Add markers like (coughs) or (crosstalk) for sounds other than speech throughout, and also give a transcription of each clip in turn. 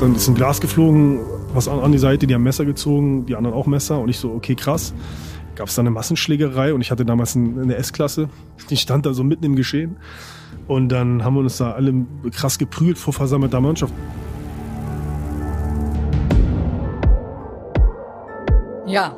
Dann ist ein Glas geflogen, was an, an die Seite, die haben Messer gezogen, die anderen auch Messer und ich so, okay, krass. Gab es da eine Massenschlägerei und ich hatte damals eine S-Klasse, die stand da so mitten im Geschehen. Und dann haben wir uns da alle krass geprügelt vor versammelter Mannschaft. Ja.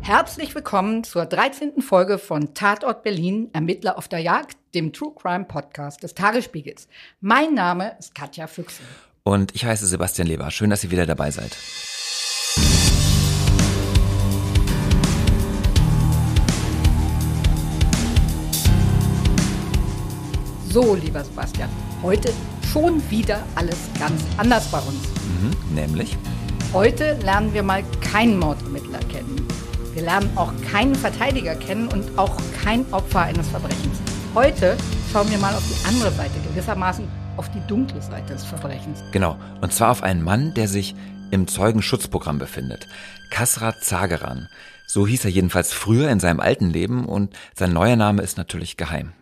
Herzlich willkommen zur 13. Folge von Tatort Berlin, Ermittler auf der Jagd, dem True Crime Podcast des Tagesspiegels. Mein Name ist Katja Füchse. Und ich heiße Sebastian Leber. Schön, dass ihr wieder dabei seid. So, lieber Sebastian, heute schon wieder alles ganz anders bei uns. Mhm, nämlich? Heute lernen wir mal keinen Mordmittler kennen. Wir lernen auch keinen Verteidiger kennen und auch kein Opfer eines Verbrechens. Heute schauen wir mal auf die andere Seite, gewissermaßen auf die dunkle Seite des Verbrechens. Genau, und zwar auf einen Mann, der sich im Zeugenschutzprogramm befindet. Kasrat Zageran. So hieß er jedenfalls früher in seinem alten Leben und sein neuer Name ist natürlich geheim.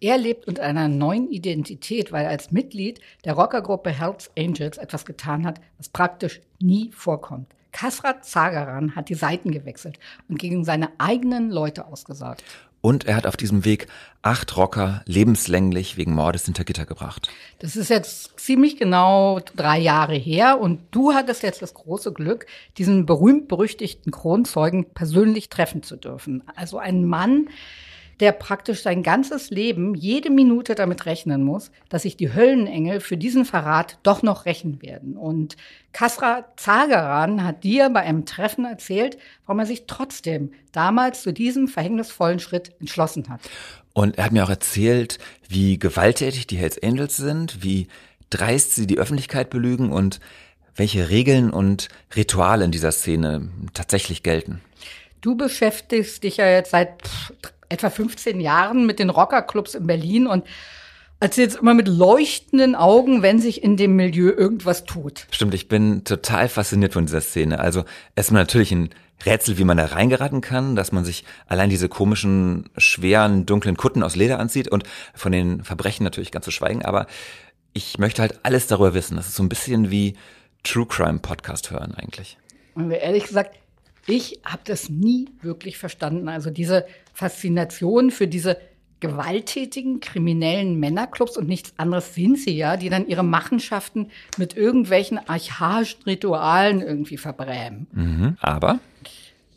Er lebt unter einer neuen Identität, weil er als Mitglied der Rockergruppe Hells Angels etwas getan hat, was praktisch nie vorkommt. Kasrat Zagaran hat die Seiten gewechselt und gegen seine eigenen Leute ausgesagt. Und er hat auf diesem Weg acht Rocker lebenslänglich wegen Mordes hinter Gitter gebracht. Das ist jetzt ziemlich genau drei Jahre her. Und du hattest jetzt das große Glück, diesen berühmt-berüchtigten Kronzeugen persönlich treffen zu dürfen. Also ein Mann, der praktisch sein ganzes Leben jede Minute damit rechnen muss, dass sich die Höllenengel für diesen Verrat doch noch rächen werden. Und Kasra Zageran hat dir bei einem Treffen erzählt, warum er sich trotzdem damals zu diesem verhängnisvollen Schritt entschlossen hat. Und er hat mir auch erzählt, wie gewalttätig die Hells Angels sind, wie dreist sie die Öffentlichkeit belügen und welche Regeln und Rituale in dieser Szene tatsächlich gelten. Du beschäftigst dich ja jetzt seit etwa 15 Jahren mit den Rockerclubs in Berlin und erzählt es immer mit leuchtenden Augen, wenn sich in dem Milieu irgendwas tut. Stimmt, ich bin total fasziniert von dieser Szene. Also erstmal natürlich ein Rätsel, wie man da reingeraten kann, dass man sich allein diese komischen, schweren, dunklen Kutten aus Leder anzieht und von den Verbrechen natürlich ganz zu schweigen, aber ich möchte halt alles darüber wissen. Das ist so ein bisschen wie True Crime Podcast hören eigentlich. Und ehrlich gesagt, ich habe das nie wirklich verstanden. Also diese Faszination für diese gewalttätigen, kriminellen Männerclubs und nichts anderes sind sie ja, die dann ihre Machenschaften mit irgendwelchen archaischen Ritualen irgendwie verbrämen. Mhm, aber?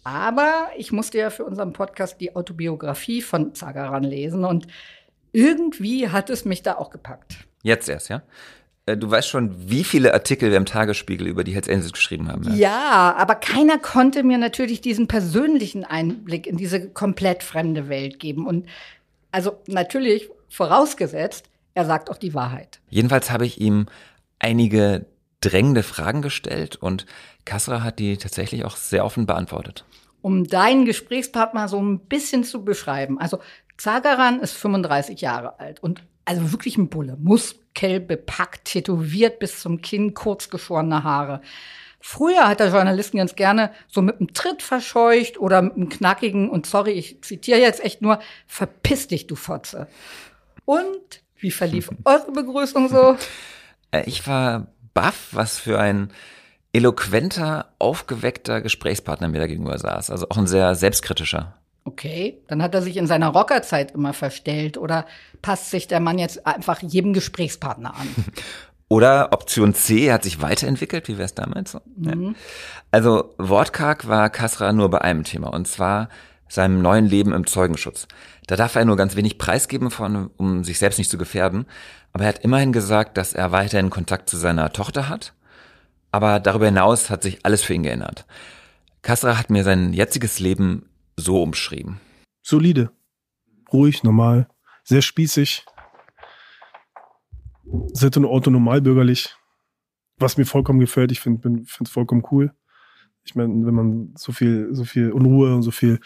Aber ich musste ja für unseren Podcast die Autobiografie von Zagaran lesen und irgendwie hat es mich da auch gepackt. Jetzt erst, ja? Äh, du weißt schon, wie viele Artikel wir im Tagesspiegel über die Hells Angels geschrieben haben. Ja. Ne? ja, aber keiner konnte mir natürlich diesen persönlichen Einblick in diese komplett fremde Welt geben. Und also natürlich vorausgesetzt, er sagt auch die Wahrheit. Jedenfalls habe ich ihm einige drängende Fragen gestellt und Kassra hat die tatsächlich auch sehr offen beantwortet. Um deinen Gesprächspartner so ein bisschen zu beschreiben. Also Zagaran ist 35 Jahre alt und also wirklich ein Bulle. Muskel bepackt, tätowiert bis zum Kinn, kurzgeschorene Haare. Früher hat der Journalisten ganz gerne so mit einem Tritt verscheucht oder mit einem knackigen, und sorry, ich zitiere jetzt echt nur, verpiss dich, du Fotze. Und wie verlief (laughs) eure Begrüßung so? Äh, ich war baff, was für ein eloquenter, aufgeweckter Gesprächspartner mir da gegenüber saß. Also auch ein sehr selbstkritischer. Okay, dann hat er sich in seiner Rockerzeit immer verstellt oder passt sich der Mann jetzt einfach jedem Gesprächspartner an? (laughs) Oder Option C hat sich weiterentwickelt, wie wäre es damals? So? Mhm. Ja. Also wortkarg war Kasra nur bei einem Thema, und zwar seinem neuen Leben im Zeugenschutz. Da darf er nur ganz wenig preisgeben, von, um sich selbst nicht zu gefährden, aber er hat immerhin gesagt, dass er weiterhin Kontakt zu seiner Tochter hat, aber darüber hinaus hat sich alles für ihn geändert. Kasra hat mir sein jetziges Leben so umschrieben. Solide. Ruhig, normal. Sehr spießig. Sind und Auto normalbürgerlich. Was mir vollkommen gefällt. Ich finde es vollkommen cool. Ich meine, wenn man so viel, so viel Unruhe und so viel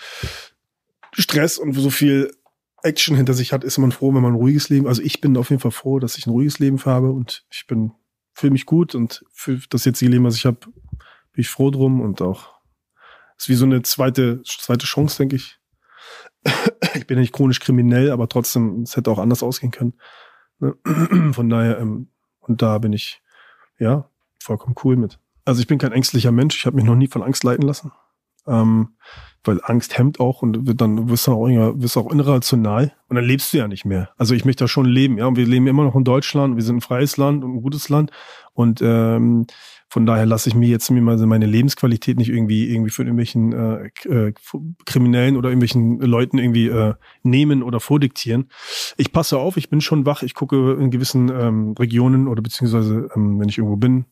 Stress und so viel Action hinter sich hat, ist man froh, wenn man ein ruhiges Leben. Also ich bin auf jeden Fall froh, dass ich ein ruhiges Leben habe und ich bin, fühle mich gut und für das jetzige Leben, was ich habe, bin ich froh drum und auch ist wie so eine zweite, zweite Chance, denke ich. (coughs) ich bin ja nicht chronisch kriminell, aber trotzdem, es hätte auch anders ausgehen können. Ne? (coughs) Von daher, ähm, und da bin ich, ja, vollkommen cool mit. Also ich bin kein ängstlicher Mensch, ich habe mich noch nie von Angst leiten lassen. Ähm, weil Angst hemmt auch und wird dann wirst du auch, auch irrational und dann lebst du ja nicht mehr. Also ich möchte da schon leben, ja. Und wir leben immer noch in Deutschland, wir sind ein freies Land und ein gutes Land. Und ähm, von daher lasse ich mir jetzt meine Lebensqualität nicht irgendwie irgendwie von irgendwelchen äh, äh Kriminellen oder irgendwelchen Leuten irgendwie äh, nehmen oder vordiktieren. Ich passe auf, ich bin schon wach, ich gucke in gewissen ähm, Regionen oder beziehungsweise ähm, wenn ich irgendwo bin,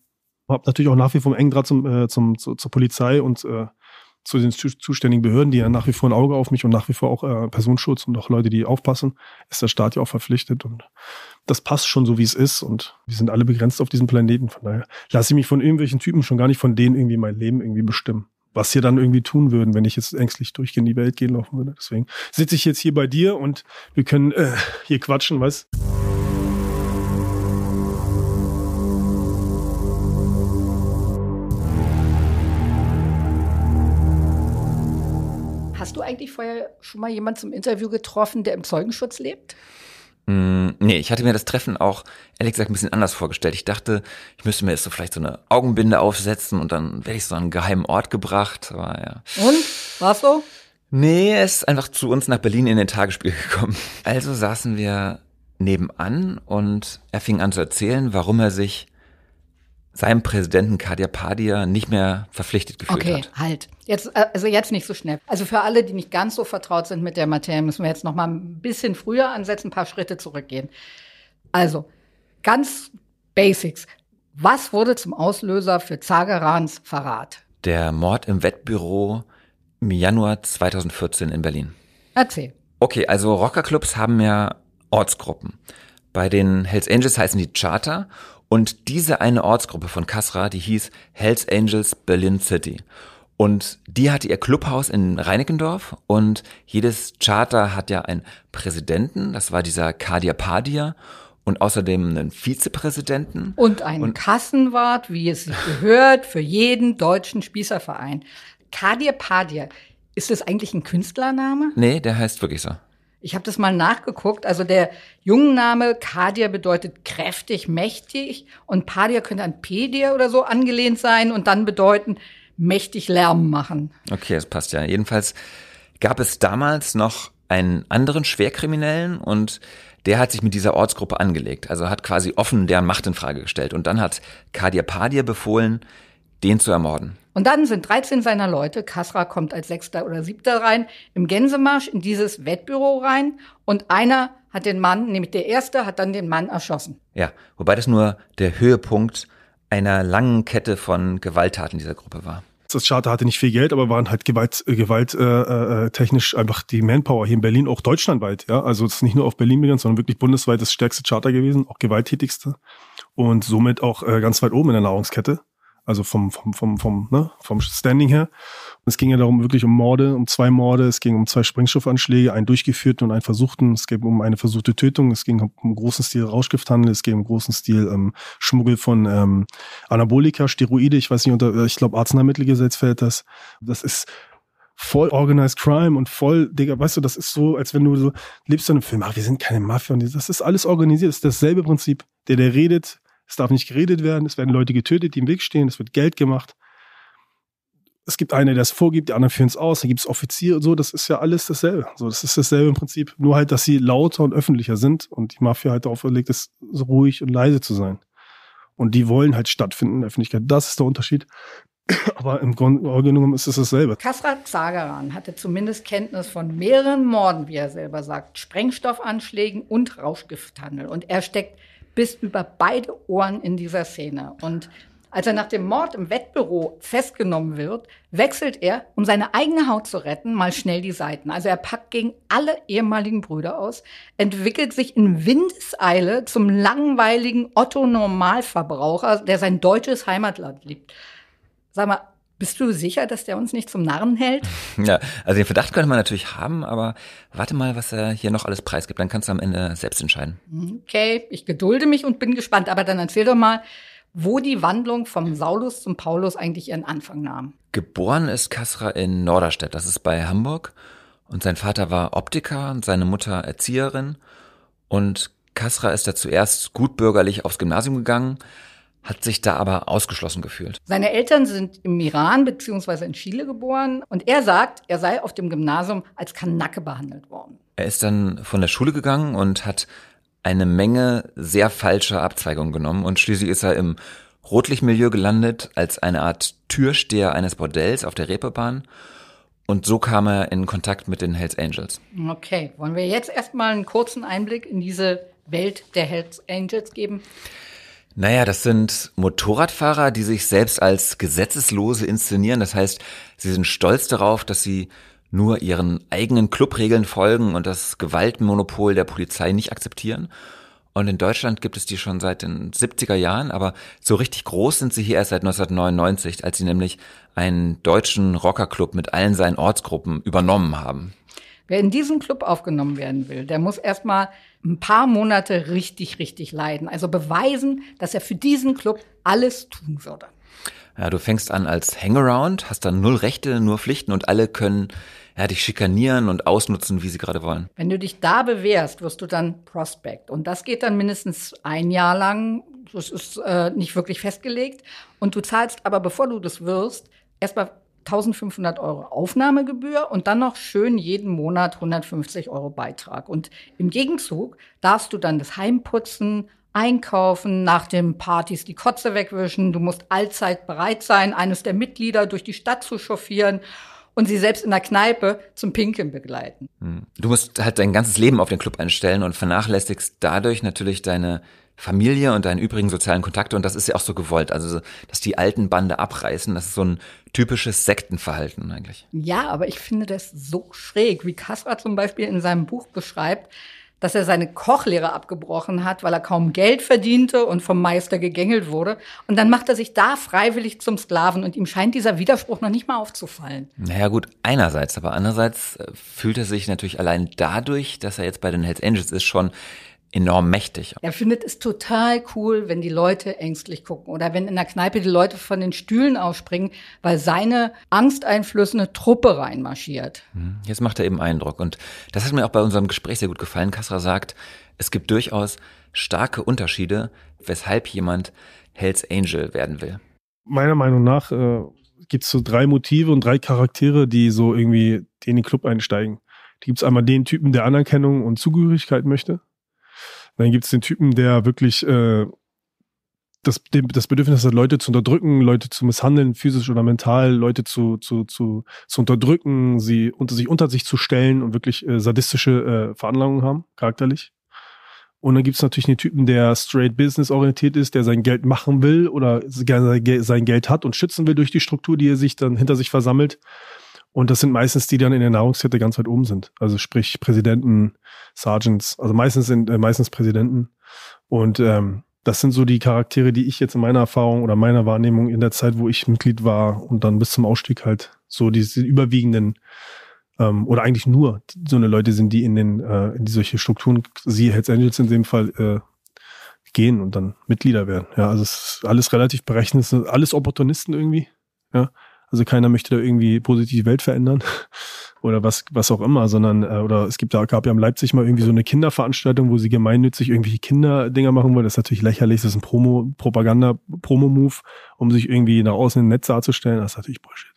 habe natürlich auch nach wie vor einen engen Draht zum, äh, zum, zu, zur Polizei und äh, zu den zuständigen Behörden, die ja nach wie vor ein Auge auf mich und nach wie vor auch äh, Personenschutz und auch Leute, die aufpassen, ist der Staat ja auch verpflichtet. Und das passt schon so, wie es ist. Und wir sind alle begrenzt auf diesem Planeten. Von daher lasse ich mich von irgendwelchen Typen schon gar nicht von denen irgendwie mein Leben irgendwie bestimmen. Was sie dann irgendwie tun würden, wenn ich jetzt ängstlich durch in die Welt gehen laufen würde. Deswegen sitze ich jetzt hier bei dir und wir können äh, hier quatschen, weißt du? Hast du eigentlich vorher schon mal jemanden zum Interview getroffen, der im Zeugenschutz lebt? Mm, nee, ich hatte mir das Treffen auch ehrlich gesagt ein bisschen anders vorgestellt. Ich dachte, ich müsste mir jetzt so vielleicht so eine Augenbinde aufsetzen und dann werde ich so an einen geheimen Ort gebracht. Aber ja. Und? War's so? Nee, er ist einfach zu uns nach Berlin in den Tagesspiegel gekommen. Also saßen wir nebenan und er fing an zu erzählen, warum er sich seinem Präsidenten Kadir Padia nicht mehr verpflichtet gefühlt okay, hat. Okay, halt. Jetzt, äh, also jetzt nicht so schnell. Also für alle, die nicht ganz so vertraut sind mit der Materie, müssen wir jetzt noch mal ein bisschen früher ansetzen, ein paar Schritte zurückgehen. Also ganz Basics. Was wurde zum Auslöser für Zagerans Verrat? Der Mord im Wettbüro im Januar 2014 in Berlin. Erzähl. Okay, also Rockerclubs haben ja Ortsgruppen. Bei den Hells Angels heißen die Charter und diese eine Ortsgruppe von Kasra, die hieß Hells Angels Berlin City. Und die hatte ihr Clubhaus in Reinickendorf und jedes Charter hat ja einen Präsidenten, das war dieser Kadir Padia und außerdem einen Vizepräsidenten. Und einen und Kassenwart, wie es sich gehört, für jeden deutschen Spießerverein. Kadir Padir, ist das eigentlich ein Künstlername? Nee, der heißt wirklich so. Ich habe das mal nachgeguckt. Also der Jungenname Kadir bedeutet kräftig, mächtig und Padir könnte an Pedir oder so angelehnt sein und dann bedeuten mächtig Lärm machen. Okay, das passt ja. Jedenfalls gab es damals noch einen anderen Schwerkriminellen und der hat sich mit dieser Ortsgruppe angelegt, also hat quasi offen deren Macht in Frage gestellt und dann hat Kadir Padir befohlen, den zu ermorden. Und dann sind 13 seiner Leute, Kasra kommt als Sechster oder Siebter rein, im Gänsemarsch in dieses Wettbüro rein und einer hat den Mann, nämlich der Erste, hat dann den Mann erschossen. Ja, wobei das nur der Höhepunkt einer langen Kette von Gewalttaten dieser Gruppe war. Das Charter hatte nicht viel Geld, aber waren halt gewalttechnisch äh, Gewalt, äh, äh, technisch einfach die Manpower hier in Berlin, auch deutschlandweit. Ja? Also es ist nicht nur auf Berlin begrenzt, sondern wirklich bundesweit das stärkste Charter gewesen, auch gewalttätigste und somit auch äh, ganz weit oben in der Nahrungskette. Also vom, vom, vom, vom, ne? vom Standing her. Und es ging ja darum, wirklich um Morde, um zwei Morde, es ging um zwei Sprengstoffanschläge, einen durchgeführten und einen versuchten, es ging um eine versuchte Tötung, es ging um großen Stil Rauschgifthandel, es ging um großen Stil ähm, Schmuggel von ähm, Anabolika, Steroide, ich weiß nicht, unter, äh, ich glaube, Arzneimittelgesetz fällt das. Das ist voll organized crime und voll, Digga, weißt du, das ist so, als wenn du so lebst in einem Film, ach, wir sind keine Mafia und das ist alles organisiert, das ist dasselbe Prinzip. Der, der redet, es darf nicht geredet werden. Es werden Leute getötet, die im Weg stehen. Es wird Geld gemacht. Es gibt eine, der es vorgibt, die anderen führen es aus. Dann gibt es Offiziere und so. Das ist ja alles dasselbe. So, das ist dasselbe im Prinzip. Nur halt, dass sie lauter und öffentlicher sind und die Mafia halt darauf verlegt ist, so ruhig und leise zu sein. Und die wollen halt stattfinden in der Öffentlichkeit. Das ist der Unterschied. (clears throat) Aber im Grunde genommen ist es dasselbe. Kasrat Zagaran hatte zumindest Kenntnis von mehreren Morden, wie er selber sagt, Sprengstoffanschlägen und Rauschgifthandel. Und er steckt bis über beide Ohren in dieser Szene. Und als er nach dem Mord im Wettbüro festgenommen wird, wechselt er, um seine eigene Haut zu retten, mal schnell die Seiten. Also er packt gegen alle ehemaligen Brüder aus, entwickelt sich in Windeseile zum langweiligen Otto Normalverbraucher, der sein deutsches Heimatland liebt. Sag mal, bist du sicher, dass der uns nicht zum Narren hält? (laughs) Ja, also den Verdacht könnte man natürlich haben, aber warte mal, was er hier noch alles preisgibt. Dann kannst du am Ende selbst entscheiden. Okay, ich gedulde mich und bin gespannt. Aber dann erzähl doch mal, wo die Wandlung vom Saulus zum Paulus eigentlich ihren Anfang nahm. Geboren ist Kasra in Norderstedt, das ist bei Hamburg. Und sein Vater war Optiker und seine Mutter Erzieherin. Und Kasra ist da zuerst gutbürgerlich aufs Gymnasium gegangen, hat sich da aber ausgeschlossen gefühlt. Seine Eltern sind im Iran bzw. in Chile geboren und er sagt, er sei auf dem Gymnasium als Kanacke behandelt worden. Er ist dann von der Schule gegangen und hat eine Menge sehr falscher Abzweigungen genommen und schließlich ist er im Rotlichtmilieu gelandet als eine Art Türsteher eines Bordells auf der Reeperbahn. Und so kam er in Kontakt mit den Hells Angels. Okay, wollen wir jetzt erstmal einen kurzen Einblick in diese Welt der Hells Angels geben? Naja, das sind Motorradfahrer, die sich selbst als Gesetzeslose inszenieren. Das heißt, sie sind stolz darauf, dass sie nur ihren eigenen Clubregeln folgen und das Gewaltmonopol der Polizei nicht akzeptieren. Und in Deutschland gibt es die schon seit den 70er Jahren, aber so richtig groß sind sie hier erst seit 1999, als sie nämlich einen deutschen Rockerclub mit allen seinen Ortsgruppen übernommen haben. Wer in diesen Club aufgenommen werden will, der muss erstmal ein paar Monate richtig, richtig leiden. Also beweisen, dass er für diesen Club alles tun würde. Ja, du fängst an als Hangaround, hast dann null Rechte, nur Pflichten und alle können ja, dich schikanieren und ausnutzen, wie sie gerade wollen. Wenn du dich da bewährst, wirst du dann Prospect. Und das geht dann mindestens ein Jahr lang. Das ist äh, nicht wirklich festgelegt. Und du zahlst aber, bevor du das wirst, erstmal 1500 Euro Aufnahmegebühr und dann noch schön jeden Monat 150 Euro Beitrag. Und im Gegenzug darfst du dann das Heimputzen, einkaufen, nach den Partys die Kotze wegwischen. Du musst allzeit bereit sein, eines der Mitglieder durch die Stadt zu chauffieren und sie selbst in der Kneipe zum Pinkeln begleiten. Hm. Du musst halt dein ganzes Leben auf den Club einstellen und vernachlässigst dadurch natürlich deine Familie und deinen übrigen sozialen Kontakte und das ist ja auch so gewollt, also dass die alten Bande abreißen, das ist so ein typisches Sektenverhalten eigentlich. Ja, aber ich finde das so schräg, wie Kaspar zum Beispiel in seinem Buch beschreibt, dass er seine Kochlehre abgebrochen hat, weil er kaum Geld verdiente und vom Meister gegängelt wurde. Und dann macht er sich da freiwillig zum Sklaven und ihm scheint dieser Widerspruch noch nicht mal aufzufallen. Naja gut, einerseits, aber andererseits äh, fühlt er sich natürlich allein dadurch, dass er jetzt bei den Hells Angels ist, schon enorm mächtig. Er findet es total cool, wenn die Leute ängstlich gucken oder wenn in der Kneipe die Leute von den Stühlen aufspringen, weil seine angsteinflößende Truppe reinmarschiert. Hm, jetzt macht er eben Eindruck. Und das hat mir auch bei unserem Gespräch sehr gut gefallen. Kassra sagt, es gibt durchaus starke Unterschiede, weshalb jemand Hells Angel werden will. Meiner Meinung nach äh, gibt es so drei Motive und drei Charaktere, die so irgendwie in den Club einsteigen. Die gibt es einmal den Typen, der Anerkennung und Zugehörigkeit möchte dann gibt es den Typen, der wirklich äh, das, dem, das Bedürfnis hat, Leute zu unterdrücken, Leute zu misshandeln, physisch oder mental, Leute zu, zu, zu, zu unterdrücken, sie unter sich unter sich zu stellen und wirklich äh, sadistische äh, Veranlagungen haben, charakterlich. Und dann gibt es natürlich den Typen, der straight business orientiert ist, der sein Geld machen will oder gerne sein Geld hat und schützen will durch die Struktur, die er sich dann hinter sich versammelt. Und das sind meistens die, die dann in der Nahrungskette ganz weit oben sind. Also sprich Präsidenten, Sergeants, also meistens sind äh, meistens Präsidenten. Und ähm, das sind so die Charaktere, die ich jetzt in meiner Erfahrung oder meiner Wahrnehmung in der Zeit, wo ich Mitglied war und dann bis zum Ausstieg halt so diese überwiegenden ähm, oder eigentlich nur so eine Leute sind, die in den äh, in die solche Strukturen, sie Hells Angels in dem Fall äh, gehen und dann Mitglieder werden. Ja, also es ist alles relativ berechnend, alles Opportunisten irgendwie. Ja, also keiner möchte da irgendwie positiv die Welt verändern (laughs) oder was, was auch immer, sondern, äh, oder es gibt da, gab ja in Leipzig mal irgendwie so eine Kinderveranstaltung, wo sie gemeinnützig irgendwelche Kinderdinger machen wollen. Das ist natürlich lächerlich, das ist ein Promo, Propaganda, Promo-Move, um sich irgendwie nach außen im Netz darzustellen. Das ist natürlich Bullshit.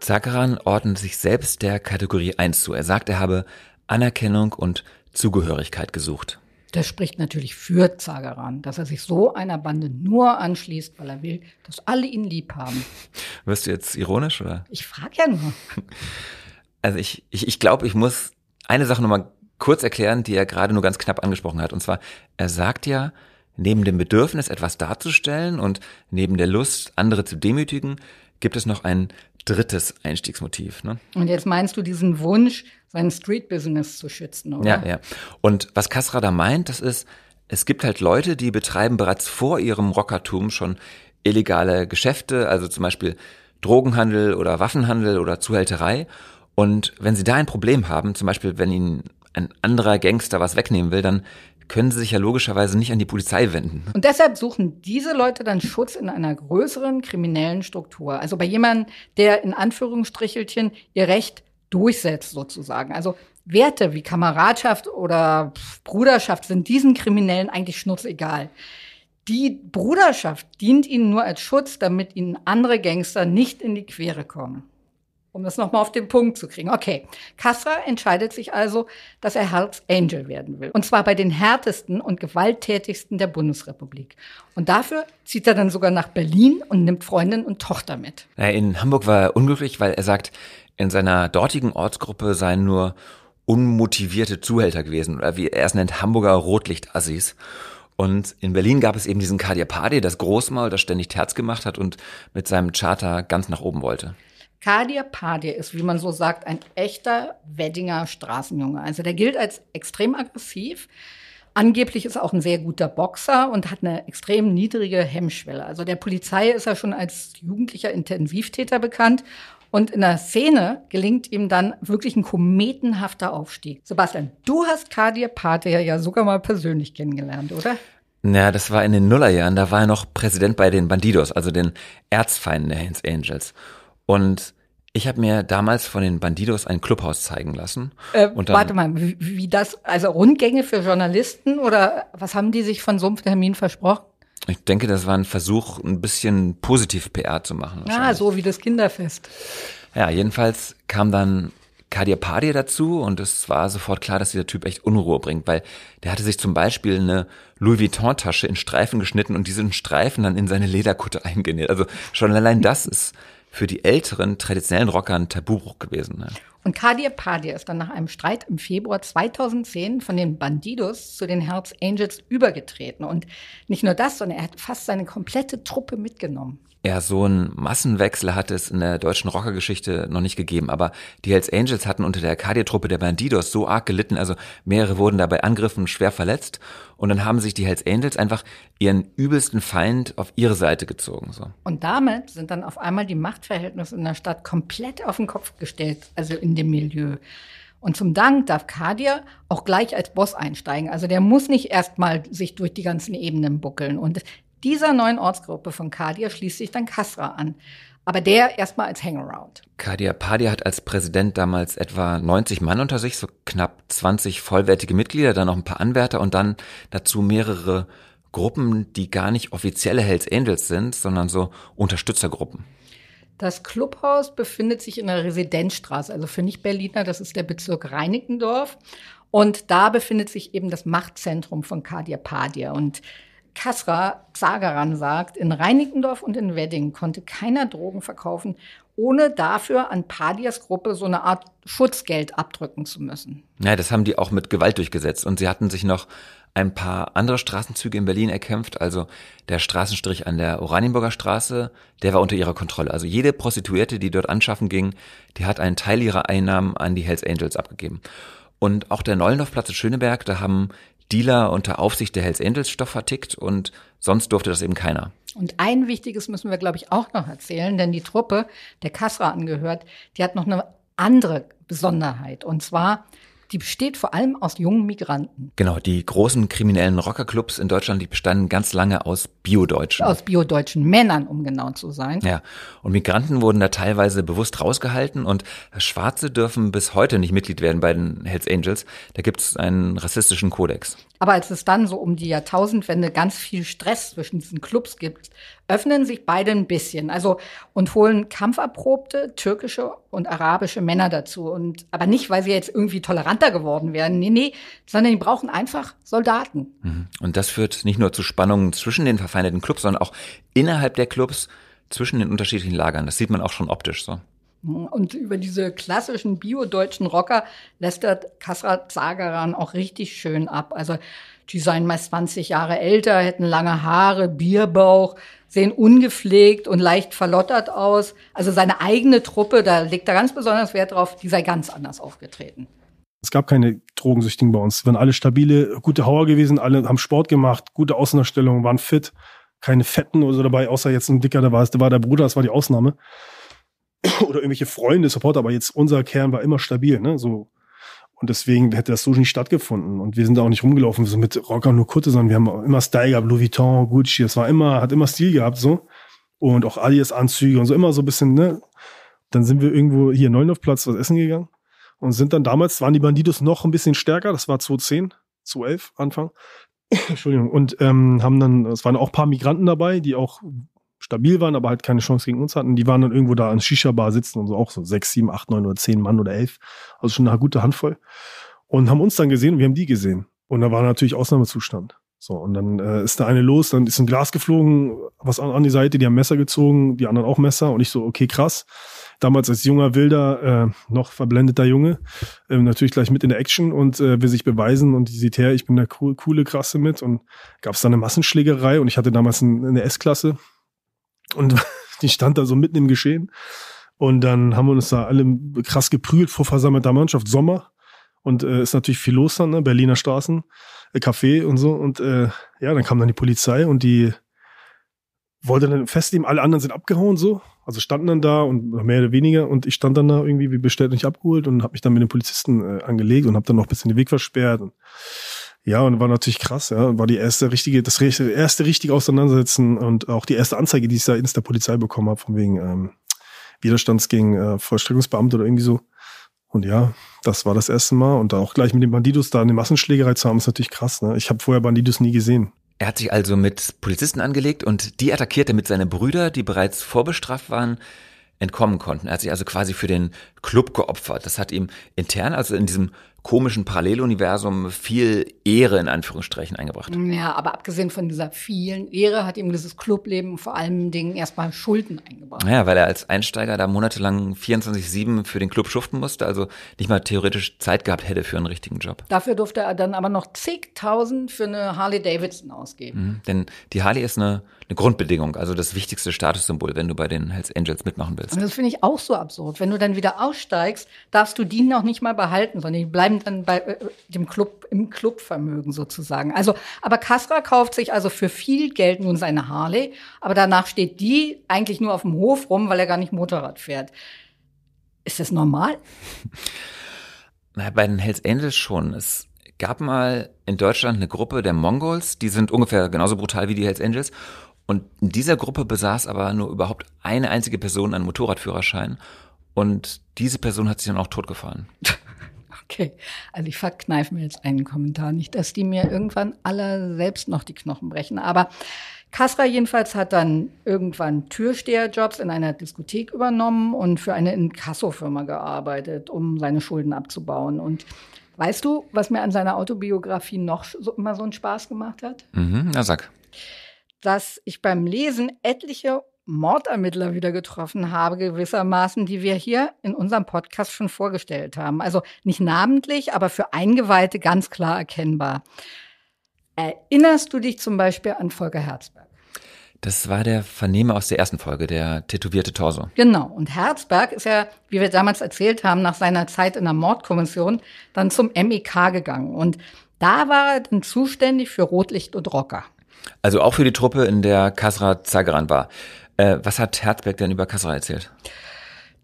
Zakaran ordnet sich selbst der Kategorie 1 zu. Er sagt, er habe Anerkennung und Zugehörigkeit gesucht. Das spricht natürlich für Zageran, dass er sich so einer Bande nur anschließt, weil er will, dass alle ihn lieb haben. (laughs) Wirst du jetzt ironisch, oder? Ich frage ja nur. (laughs) Also ich, ich, ich glaube, ich muss eine Sache nochmal kurz erklären, die er gerade nur ganz knapp angesprochen hat. Und zwar, er sagt ja, neben dem Bedürfnis, etwas darzustellen und neben der Lust, andere zu demütigen, gibt es noch ein drittes Einstiegsmotiv. Ne? Und jetzt meinst du diesen Wunsch, sein Street-Business zu schützen, oder? Ja, ja. Und was Kasra da meint, das ist, es gibt halt Leute, die betreiben bereits vor ihrem Rockertum schon illegale Geschäfte, also zum Beispiel Drogenhandel oder Waffenhandel oder Zuhälterei. Und wenn sie da ein Problem haben, zum Beispiel wenn ihnen ein anderer Gangster was wegnehmen will, dann können sie sich ja logischerweise nicht an die Polizei wenden. Und deshalb suchen diese Leute dann Schutz in einer größeren kriminellen Struktur. Also bei jemandem, der in Anführungsstrichelchen ihr Recht durchsetzt sozusagen. Also Werte wie Kameradschaft oder Bruderschaft sind diesen Kriminellen eigentlich schnurzegal. Die Bruderschaft dient ihnen nur als Schutz, damit ihnen andere Gangster nicht in die Quere kommen um das nochmal auf den Punkt zu kriegen. Okay, Kassra entscheidet sich also, dass er Hells Angel werden will. Und zwar bei den härtesten und gewalttätigsten der Bundesrepublik. Und dafür zieht er dann sogar nach Berlin und nimmt Freundin und Tochter mit. In Hamburg war er unglücklich, weil er sagt, in seiner dortigen Ortsgruppe seien nur unmotivierte Zuhälter gewesen. Oder wie er es nennt, Hamburger Rotlichtassis. Und in Berlin gab es eben diesen Kardiapadi, das Großmaul, das ständig Terz gemacht hat und mit seinem Charter ganz nach oben wollte. Kadir Padir ist, wie man so sagt, ein echter Weddinger Straßenjunge. Also der gilt als extrem aggressiv. Angeblich ist er auch ein sehr guter Boxer und hat eine extrem niedrige Hemmschwelle. Also der Polizei ist er schon als jugendlicher Intensivtäter bekannt. Und in der Szene gelingt ihm dann wirklich ein kometenhafter Aufstieg. Sebastian, du hast Kadir Padir ja sogar mal persönlich kennengelernt, oder? Ja, das war in den Nullerjahren. Da war er noch Präsident bei den Bandidos, also den Erzfeinden der Hells Angels. Und ich habe mir damals von den Bandidos ein Clubhaus zeigen lassen. Äh, dann, warte mal, wie, wie, das, also Rundgänge für Journalisten oder was haben die sich von so einem Termin versprochen? Ich denke, das war ein Versuch, ein bisschen positiv PR zu machen. Ja, ah, so wie das Kinderfest. Ja, jedenfalls kam dann Kadir Padir dazu und es war sofort klar, dass dieser Typ echt Unruhe bringt, weil der hatte sich zum Beispiel eine Louis Vuitton Tasche in Streifen geschnitten und diesen Streifen dann in seine Lederkutte (laughs) eingenäht. Also schon allein das ist für die älteren traditionellen Rocker ein Tabubruch gewesen. Ne? Und Kadir Padir ist dann nach einem Streit im Februar 2010 von den Bandidos zu den Hells Angels übergetreten. Und nicht nur das, sondern er hat fast seine komplette Truppe mitgenommen. Ja, so einen Massenwechsel hat es in der deutschen Rockergeschichte noch nicht gegeben, aber die Hells Angels hatten unter der Arcadia-Truppe der Bandidos so arg gelitten, also mehrere wurden dabei Angriffen schwer verletzt und dann haben sich die Hells Angels einfach ihren übelsten Feind auf ihre Seite gezogen. So. Und damit sind dann auf einmal die Machtverhältnisse in der Stadt komplett auf den Kopf gestellt, also in dem Milieu. Und zum Dank darf Kadir auch gleich als Boss einsteigen. Also der muss nicht erstmal sich durch die ganzen Ebenen buckeln. Und dieser neuen Ortsgruppe von Kadia schließt sich dann Kasra an. Aber der erstmal als Hangaround. Kadia Padia hat als Präsident damals etwa 90 Mann unter sich, so knapp 20 vollwertige Mitglieder, dann noch ein paar Anwärter und dann dazu mehrere Gruppen, die gar nicht offizielle Hells Angels sind, sondern so Unterstützergruppen. Das Clubhaus befindet sich in der Residenzstraße, also für Nicht-Berliner, das ist der Bezirk Reinickendorf. Und da befindet sich eben das Machtzentrum von Kadia Padia. Und Kasra Zageran sagt, in Reinickendorf und in Wedding konnte keiner Drogen verkaufen, ohne dafür an Padias Gruppe so eine Art Schutzgeld abdrücken zu müssen. Ja, das haben die auch mit Gewalt durchgesetzt. Und sie hatten sich noch ein paar andere Straßenzüge in Berlin erkämpft. Also der Straßenstrich an der Oranienburger Straße, der war unter ihrer Kontrolle. Also jede Prostituierte, die dort anschaffen ging, die hat einen Teil ihrer Einnahmen an die Hells Angels abgegeben. Und auch der Neulendorfplatz in Schöneberg, da haben Dealer unter Aufsicht der Hells Angels Stoff vertickt und sonst durfte das eben keiner. Und ein wichtiges müssen wir, glaube ich, auch noch erzählen, denn die Truppe, der Kasra angehört, die hat noch eine andere Besonderheit. Und zwar die besteht vor allem aus jungen Migranten. Genau, die großen kriminellen Rockerclubs in Deutschland, die bestanden ganz lange aus Biodeutschen. Aus biodeutschen Männern, um genau zu sein. Ja, und Migranten wurden da teilweise bewusst rausgehalten und Schwarze dürfen bis heute nicht Mitglied werden bei den Hells Angels. Da gibt es einen rassistischen Kodex. Aber als es dann so um die Jahrtausendwende ganz viel Stress zwischen diesen Clubs gibt, öffnen sich beide ein bisschen. Also und holen kampferprobte türkische und arabische Männer dazu. Und aber nicht, weil sie jetzt irgendwie toleranter geworden wären. Nee, nee, sondern die brauchen einfach Soldaten. Mhm. Und das führt nicht nur zu Spannungen zwischen den verfeindeten Clubs, sondern auch innerhalb der Clubs zwischen den unterschiedlichen Lagern. Das sieht man auch schon optisch so. Ne? Und über diese klassischen bio-deutschen Rocker lästert der Kasrat Zagaran auch richtig schön ab. Also die seien meist 20 Jahre älter, hätten lange Haare, Bierbauch, sehen ungepflegt und leicht verlottert aus. Also seine eigene Truppe, da legt er ganz besonders Wert drauf, die sei ganz anders aufgetreten. Es gab keine Drogensüchtigen bei uns. Wir waren alle stabile, gute Hauer gewesen, alle haben Sport gemacht, gute Außendarstellung, waren fit, keine Fetten oder so dabei, außer jetzt ein Dicker, da war, es, da war der Bruder, das war die Ausnahme. (coughs) oder irgendwelche Freunde, Supporter, aber jetzt unser Kern war immer stabil, ne? So. Und deswegen hätte das so nicht stattgefunden. Und wir sind da auch nicht rumgelaufen, so mit Rocker nur Kutte, sondern wir haben immer Style gehabt, Louis Vuitton, Gucci, das war immer, hat immer Stil gehabt, so. Und auch Adidas-Anzüge und so, immer so ein bisschen, ne? Dann sind wir irgendwo hier in Neunlaufplatz was essen gegangen und sind dann damals, waren die Bandidos noch ein bisschen stärker, das war 2010, 2011 Anfang. (coughs) Entschuldigung. Und ähm, haben dann, es waren auch ein paar Migranten dabei, die auch stabil waren, aber halt keine Chance gegen uns hatten. Die waren dann irgendwo da an Shisha-Bar sitzen und so auch so sechs, sieben, acht, neun oder zehn Mann oder elf. Also schon eine gute Handvoll. Und haben uns dann gesehen und wir haben die gesehen. Und da war natürlich Ausnahmezustand. So, und dann äh, ist da eine los, dann ist ein Glas geflogen, was an, an die Seite, die haben Messer gezogen, die anderen auch Messer. Und ich so, okay, krass. Damals als junger, wilder, äh, noch verblendeter Junge, äh, natürlich gleich mit in der Action und äh, will sich beweisen und die sieht her, ich bin der coole, coole Krasse mit. Und gab es da eine Massenschlägerei und ich hatte damals eine S-Klasse, und (laughs) die stand da so mitten im Geschehen. Und dann haben wir uns da alle krass geprügelt vor versammelter Mannschaft. Sommer. Und äh, ist natürlich viel los dann, ne? Berliner Straßen, äh, Café und so. Und äh, ja, dann kam dann die Polizei und die wollte dann festnehmen, alle anderen sind abgehauen so. Also standen dann da und mehr oder weniger und ich stand dann da irgendwie wie bestellt und nicht abgeholt und habe mich dann mit den Polizisten äh, angelegt und habe dann noch ein bisschen den Weg versperrt und ja, und war natürlich krass, ja. War die erste richtige, das erste richtige Auseinandersetzen und auch die erste Anzeige, die ich da in der Polizei bekommen habe, von wegen ähm, Widerstands gegen äh, Vollstreckungsbeamte oder irgendwie so. Und ja, das war das erste Mal. Und da auch gleich mit den Bandidos da eine Massenschlägerei zu haben, ist natürlich krass. Ne? Ich habe vorher Bandidos nie gesehen. Er hat sich also mit Polizisten angelegt und die attackierte mit seine Brüder, die bereits vorbestraft waren, entkommen konnten. Er hat sich also quasi für den Club geopfert. Das hat ihm intern, also in diesem komischen Paralleluniversum viel Ehre in Anführungsstrichen eingebracht. Ja, aber abgesehen von dieser vielen Ehre hat ihm dieses Clubleben vor allem Dingen erstmal Schulden eingebracht. Ja, weil er als Einsteiger da monatelang 24-7 für den Club schuften musste, also nicht mal theoretisch Zeit gehabt hätte für einen richtigen Job. Dafür durfte er dann aber noch zigtausend für eine Harley Davidson ausgeben. Mhm, denn die Harley ist eine, eine Grundbedingung, also das wichtigste Statussymbol, wenn du bei den Hells Angels mitmachen willst. Und das finde ich auch so absurd. Wenn du dann wieder aussteigst, darfst du die noch nicht mal behalten, sondern die bleiben bleiben dann bei äh, dem Club, im Clubvermögen sozusagen. Also, aber Kasra kauft sich also für viel Geld nun seine Harley, aber danach steht die eigentlich nur auf dem Hof rum, weil er gar nicht Motorrad fährt. Ist das normal? (laughs) Na, bei den Hells Angels schon. Es gab mal in Deutschland eine Gruppe der Mongols, die sind ungefähr genauso brutal wie die Hells Angels. Und in dieser Gruppe besaß aber nur überhaupt eine einzige Person einen Motorradführerschein. Und diese Person hat sich dann auch totgefahren. (laughs) Okay, also ich verkneife mir jetzt einen Kommentar nicht, dass die mir irgendwann alle selbst noch die Knochen brechen. Aber Kasra jedenfalls hat dann irgendwann Türsteherjobs in einer Diskothek übernommen und für eine Inkassofirma gearbeitet, um seine Schulden abzubauen. Und weißt du, was mir an seiner Autobiografie noch so, immer so einen Spaß gemacht hat? Mhm, na sag. Dass ich beim Lesen etliche Mordermittler wieder getroffen habe, gewissermaßen, die wir hier in unserem Podcast schon vorgestellt haben. Also nicht namentlich, aber für Eingeweihte ganz klar erkennbar. Erinnerst du dich zum Beispiel an Volker Herzberg? Das war der Vernehmer aus der ersten Folge, der tätowierte Torso. Genau. Und Herzberg ist ja, wie wir damals erzählt haben, nach seiner Zeit in der Mordkommission dann zum MEK gegangen. Und da war er dann zuständig für Rotlicht und Rocker. Also auch für die Truppe, in der Kasra Zagran war. Äh, was hat Herzberg denn über Kasserer erzählt?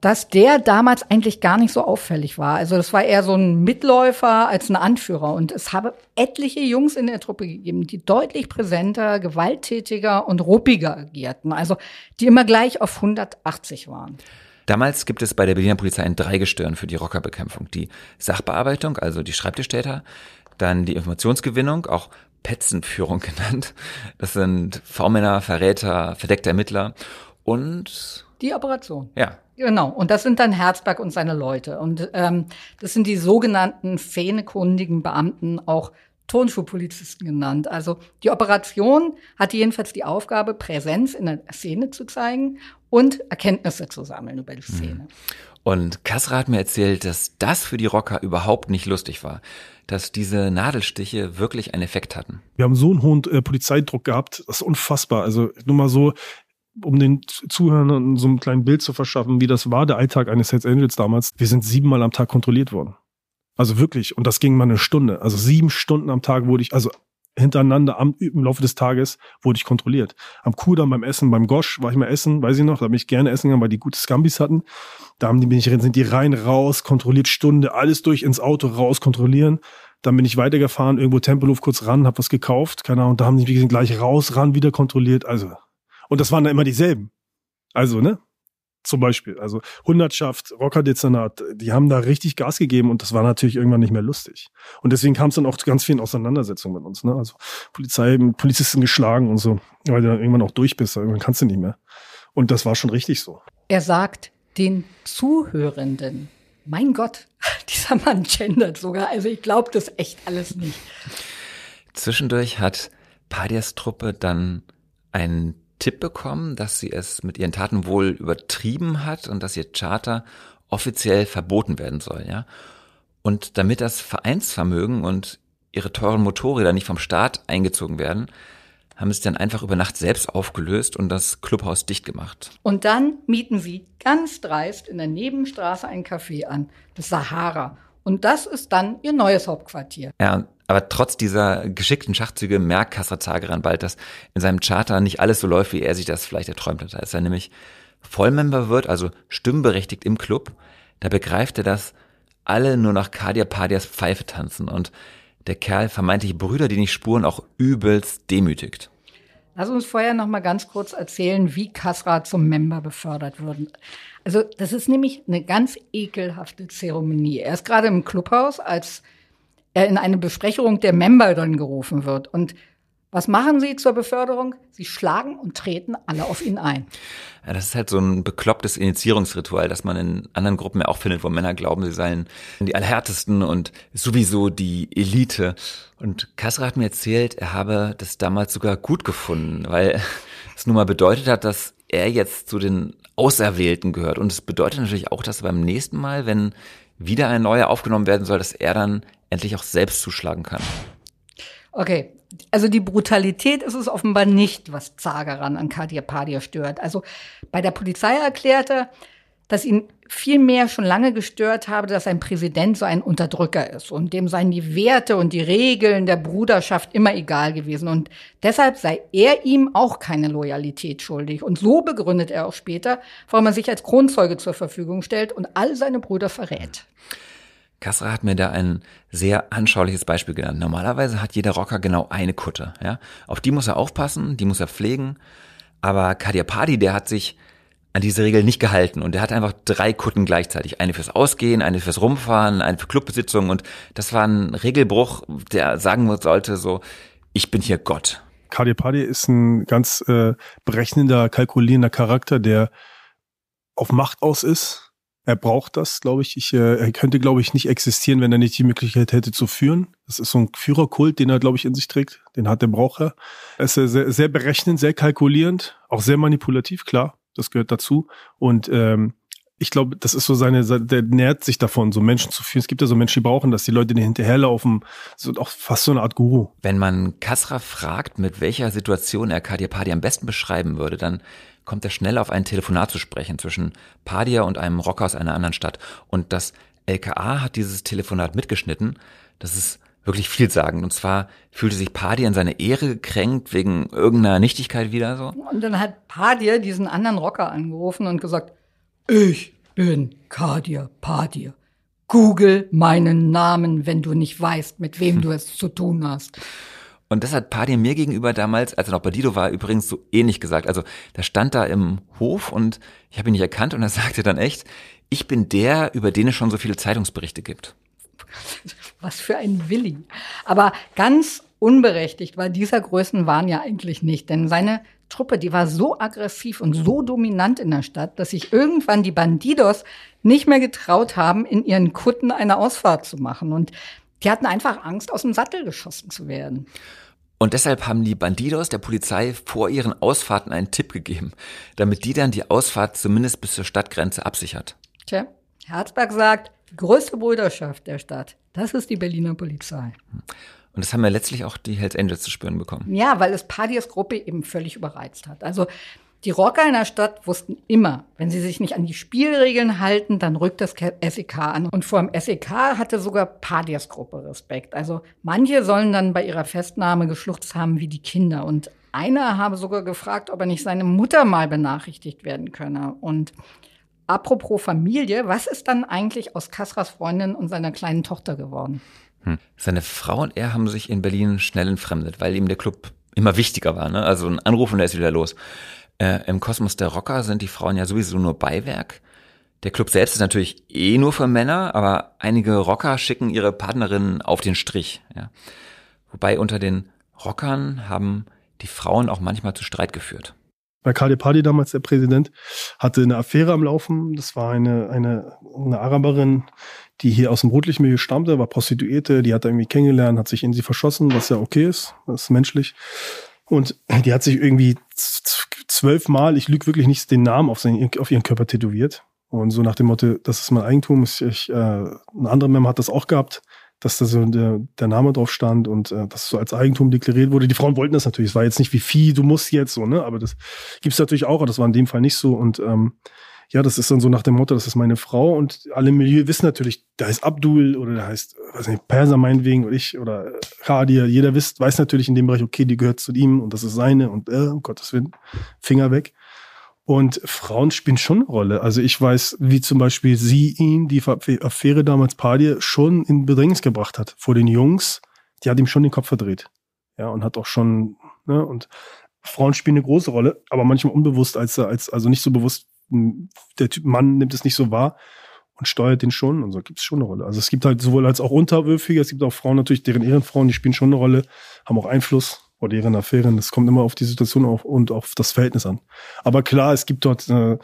dass der damals eigentlich gar nicht so auffällig war. Also das war eher so ein Mitläufer als ein Anführer. Und es habe etliche Jungs in der Truppe gegeben, die deutlich präsenter, gewalttätiger und ruppiger agierten. Also die immer gleich auf 180 waren. Damals gibt es bei der Berliner Polizei ein Dreigestirn für die Rockerbekämpfung. Die Sachbearbeitung, also die Schreibtischtäter, dann die Informationsgewinnung, auch Petzenführung (laughs) genannt. Das sind V-Männer, Verräter, verdeckte Ermittler und die Operation. Ja. Genau. Und das sind dann Herzberg und seine Leute. Und ähm, das sind die sogenannten fähnekundigen Beamten, auch Turnschuhpolizisten genannt. Also die Operation hat jedenfalls die Aufgabe, Präsenz in der Szene zu zeigen und Erkenntnisse zu sammeln über die mhm. Szene. Und Kassra hat mir erzählt, dass das für die Rocker überhaupt nicht lustig war dass diese Nadelstiche wirklich einen Effekt hatten. Wir haben so einen hohen äh, Polizeidruck gehabt, das ist unfassbar. Also nur mal so, um den Zuhörern so ein kleines Bild zu verschaffen, wie das war, der Alltag eines Hells Angels damals. Wir sind siebenmal am Tag kontrolliert worden. Also wirklich, und das ging mal eine Stunde. Also sieben Stunden am Tag wurde ich, also hintereinander am, im Laufe des Tages wurde ich kontrolliert. Am Kudamm, beim Essen, beim Gosch war ich mal essen, weiß ich noch, da bin ich gerne essen gegangen, weil die gute Scambis hatten. Da haben die, bin ich, sind die rein, raus, kontrolliert Stunde, alles durch ins Auto, raus, kontrollieren. Dann bin ich weitergefahren, irgendwo Tempelhof kurz ran, hab was gekauft, keine Ahnung, da haben die mich gleich raus, ran, wieder kontrolliert, also. Und das waren dann immer dieselben. Also, ne? Zum Beispiel, also Hundertschaft, Rockerdezernat, die haben da richtig Gas gegeben und das war natürlich irgendwann nicht mehr lustig. Und deswegen kam es dann auch zu ganz vielen Auseinandersetzungen mit uns. Ne? Also Polizei, Polizisten geschlagen und so, weil du dann irgendwann auch durch bist, irgendwann kannst du nicht mehr. Und das war schon richtig so. Er sagt den Zuhörenden, mein Gott, (laughs) dieser Mann gendert sogar. Also ich glaube das echt alles nicht. Zwischendurch hat Padias Truppe dann einen Tipp bekommen, dass sie es mit ihren Taten wohl übertrieben hat und dass ihr Charter offiziell verboten werden soll, ja. Und damit das Vereinsvermögen und ihre teuren Motorräder nicht vom Staat eingezogen werden, haben sie es dann einfach über Nacht selbst aufgelöst und das Clubhaus dicht gemacht. Und dann mieten sie ganz dreist in der Nebenstraße ein Café an, das Sahara. Und das ist dann ihr neues Hauptquartier. Ja, aber trotz dieser geschickten Schachzüge merkt Kassar Zageran bald, dass in seinem Charter nicht alles so läuft, wie er sich das vielleicht erträumt hatte. Als er nämlich Vollmember wird, also stimmberechtigt im Club, da begreift er, dass alle nur nach Kadia Padias Pfeife tanzen und der Kerl vermeintliche Brüder, die nicht spuren, auch übelst demütigt. Lass uns vorher noch mal ganz kurz erzählen, wie Kasra zum Member befördert wurde. Also das ist nämlich eine ganz ekelhafte Zeremonie. Er ist gerade im Clubhaus als er in eine Besprechung der Member dann gerufen wird. Und was machen sie zur Beförderung? Sie schlagen und treten alle auf ihn ein. Ja, das ist halt so ein beklopptes Initiierungsritual, das man in anderen Gruppen ja auch findet, wo Männer glauben, sie seien die Allerhärtesten und sowieso die Elite. Und Kassra hat mir erzählt, er habe das damals sogar gut gefunden, weil (laughs) es nun mal bedeutet hat, dass er jetzt zu den Auserwählten gehört. Und es bedeutet natürlich auch, dass beim nächsten Mal, wenn wieder ein neuer aufgenommen werden soll, dass er dann endlich auch selbst zuschlagen kann. Okay, also die Brutalität ist es offenbar nicht, was Zageran an Kadyapadia stört. Also bei der Polizei erklärte er, dass ihn vielmehr schon lange gestört habe, dass ein Präsident so ein Unterdrücker ist und dem seien die Werte und die Regeln der Bruderschaft immer egal gewesen und deshalb sei er ihm auch keine Loyalität schuldig. Und so begründet er auch später, warum er sich als Kronzeuge zur Verfügung stellt und all seine Brüder verrät. Mhm. Kassra hat mir da ein sehr anschauliches Beispiel genannt. Normalerweise hat jeder Rocker genau eine Kutte. Ja? Auf die muss er aufpassen, die muss er pflegen. Aber Kadiapadi, der hat sich an diese Regel nicht gehalten und der hat einfach drei Kutten gleichzeitig. Eine fürs Ausgehen, eine fürs Rumfahren, eine für Clubbesitzungen und das war ein Regelbruch, der sagen sollte so, ich bin hier Gott. Kadiapadi ist ein ganz äh, berechnender, kalkulierender Charakter, der auf Macht aus ist, er braucht das, glaube ich. ich äh, er könnte, glaube ich, nicht existieren, wenn er nicht die Möglichkeit hätte zu führen. Das ist so ein Führerkult, den er, glaube ich, in sich trägt. Den hat der Braucher. Er ist sehr, sehr berechnend, sehr kalkulierend, auch sehr manipulativ, klar. Das gehört dazu. Und ähm, ich glaube, das ist so seine, der nährt sich davon, so Menschen zu führen. Es gibt ja so Menschen, die brauchen das, die Leute, die hinterherlaufen, sind auch fast so eine Art Guru. Wenn man Kasra fragt, mit welcher Situation er Kadyapadi am besten beschreiben würde, dann kommt er schnell auf ein Telefonat zu sprechen zwischen Padia und einem Rocker aus einer anderen Stadt. Und das LKA hat dieses Telefonat mitgeschnitten. Das ist wirklich vielsagend. Und zwar fühlte sich Padia in seine Ehre gekränkt wegen irgendeiner Nichtigkeit wieder so. Und dann hat Padia diesen anderen Rocker angerufen und gesagt, ich bin Kadir Padia. Google meinen Namen, wenn du nicht weißt, mit wem hm. (laughs) du es zu tun hast. Und das hat Paddy mir gegenüber damals, als er noch bei Dido war, übrigens so ähnlich gesagt. Also da stand da im Hof und ich habe ihn nicht erkannt und er (laughs) sagte dann echt, ich bin der, über den es schon so viele Zeitungsberichte gibt. (laughs) Was für ein Willi. Aber ganz unberechtigt, weil dieser Größen waren ja eigentlich nicht. Denn seine Truppe, die war so aggressiv und so dominant in der Stadt, dass sich irgendwann die Bandidos nicht mehr getraut haben, in ihren Kutten eine Ausfahrt zu machen. Und die hatten einfach Angst, aus dem Sattel geschossen zu werden. Und deshalb haben die Bandidos der Polizei vor ihren Ausfahrten einen Tipp gegeben, damit die dann die Ausfahrt zumindest bis zur Stadtgrenze absichert. Tja, Herzberg sagt, die größte Brüderschaft der Stadt, das ist die Berliner Polizei. Und das haben ja letztlich auch die Hells Angels zu spüren bekommen. Ja, weil es Padias Gruppe eben völlig überreizt hat. Also die Rocker in der Stadt wussten immer, wenn sie sich nicht an die Spielregeln halten, dann rückt das SEK e an. Und vor dem SEK hatte sogar Padias-Gruppe Respekt. Also manche sollen dann bei ihrer Festnahme geschluchzt haben wie die Kinder. Und einer habe sogar gefragt, ob er nicht seine Mutter mal benachrichtigt werden könne. Und apropos Familie, was ist dann eigentlich aus Kasras Freundin und seiner kleinen Tochter geworden? Hm. Seine Frau und er haben sich in Berlin schnell entfremdet, weil ihm der Club immer wichtiger war. Ne? Also ein Anruf und er ist wieder los. Äh, Im Kosmos der Rocker sind die Frauen ja sowieso nur Beiwerk. Der Club selbst ist natürlich eh nur für Männer, aber einige Rocker schicken ihre Partnerinnen auf den Strich. Ja. Wobei unter den Rockern haben die Frauen auch manchmal zu Streit geführt. Bei Karl Party damals der Präsident hatte eine Affäre am Laufen. Das war eine, eine, eine Araberin, die hier aus dem Rotlichtmilieu stammte, war Prostituierte, die hat er irgendwie kennengelernt, hat sich in sie verschossen, was ja okay ist, das ist menschlich. Und die hat sich irgendwie zwölfmal, ich lüge wirklich nicht, den Namen auf, seinen, auf ihren Körper tätowiert. Und so nach dem Motto, das ist mein Eigentum. Ich, ich, äh, ein anderer Mem hat das auch gehabt, dass da so der, der Name drauf stand und äh, das so als Eigentum deklariert wurde. Die Frauen wollten das natürlich. Es war jetzt nicht wie Vieh, du musst jetzt so, ne? Aber das gibt's natürlich auch, aber das war in dem Fall nicht so. Und ähm, ja, das ist dann so nach dem Motto, das ist meine Frau und alle im Milieu wissen natürlich, da ist Abdul oder da heißt, weiß nicht, Perser meinetwegen oder ich oder äh, Khadir, jeder wisst, weiß natürlich in dem Bereich, okay, die gehört zu ihm und das ist seine und äh, um Gottes Willen, Finger weg. Und Frauen spielen schon eine Rolle. Also ich weiß, wie zum Beispiel sie ihn, die Affäre damals Padir, schon in Bedrängnis gebracht hat vor den Jungs. Die hat ihm schon den Kopf verdreht. Ja, und hat auch schon, ne, und Frauen spielen eine große Rolle, aber manchmal unbewusst, als, als also nicht so bewusst, der typ Mann nimmt es nicht so wahr und steuert den schon und so gibt es schon eine Rolle. Also es gibt halt sowohl als auch Unterwürfige, es gibt auch Frauen natürlich, deren Ehrenfrauen, die spielen schon eine Rolle, haben auch Einfluss oder deren Affären. Das kommt immer auf die Situation auf und auf das Verhältnis an. Aber klar, es gibt dort, äh,